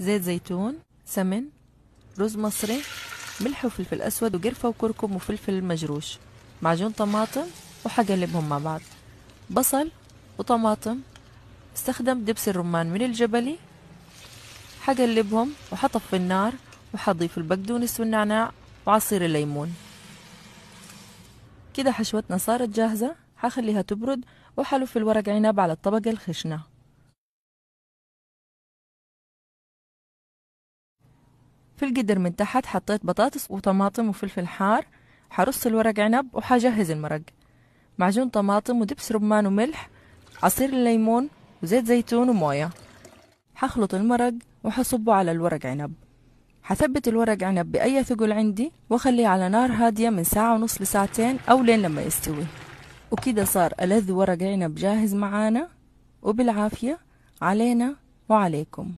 زيت زيتون سمن رز مصري ملح وفلفل أسود وقرفة وكركم وفلفل مجروش معجون طماطم وحقلبهم مع بعض بصل وطماطم استخدم دبس الرمان من الجبلي حقلبهم وحطب في النار وحضيف البقدونس والنعناع وعصير الليمون كده حشوتنا صارت جاهزة حخليها تبرد وحلو في الورق عنب على الطبقة الخشنة في القدر من تحت حطيت بطاطس وطماطم وفلفل حار حرص الورق عنب وحجهز المرق معجون طماطم ودبس رمان وملح عصير الليمون وزيت زيتون وموية حخلط المرق وحصبه على الورق عنب حثبت الورق عنب بأي ثقل عندي وخليه على نار هادية من ساعة ونص لساعتين أو لين لما يستوي وكده صار ألذ ورق عنب جاهز معانا وبالعافية علينا وعليكم